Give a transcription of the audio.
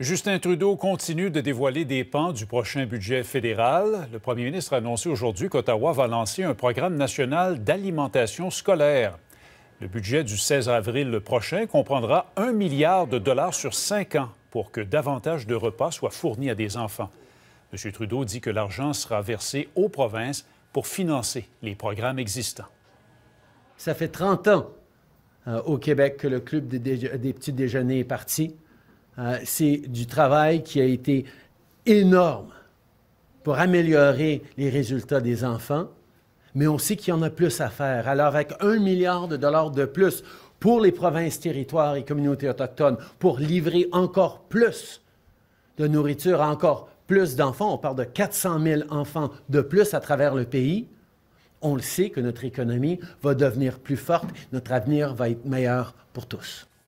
Justin Trudeau continue de dévoiler des pans du prochain budget fédéral. Le premier ministre a annoncé aujourd'hui qu'Ottawa va lancer un programme national d'alimentation scolaire. Le budget du 16 avril prochain comprendra $1 milliard de dollars sur cinq ans pour que davantage de repas soient fournis à des enfants. M. Trudeau dit que l'argent sera versé aux provinces pour financer les programmes existants. Ça fait 30 ans euh, au Québec que le Club des petits déjeuners est parti. Euh, c'est du travail qui a été énorme pour améliorer les résultats des enfants, mais on sait qu'il y en a plus à faire. Alors, avec un milliard de dollars de plus pour les provinces, territoires et communautés autochtones, pour livrer encore plus de nourriture à encore plus d'enfants, on parle de 400 000 enfants de plus à travers le pays, on le sait que notre économie va devenir plus forte, notre avenir va être meilleur pour tous.